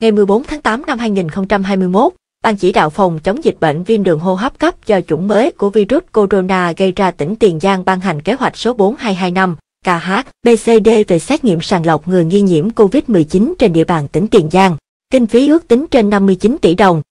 Ngày 14 tháng 8 năm 2021, Ban chỉ đạo phòng chống dịch bệnh viêm đường hô hấp cấp do chủng mới của virus corona gây ra tỉnh Tiền Giang ban hành kế hoạch số 4225 KH-BCD về xét nghiệm sàng lọc người nghi nhiễm COVID-19 trên địa bàn tỉnh Tiền Giang. Kinh phí ước tính trên 59 tỷ đồng,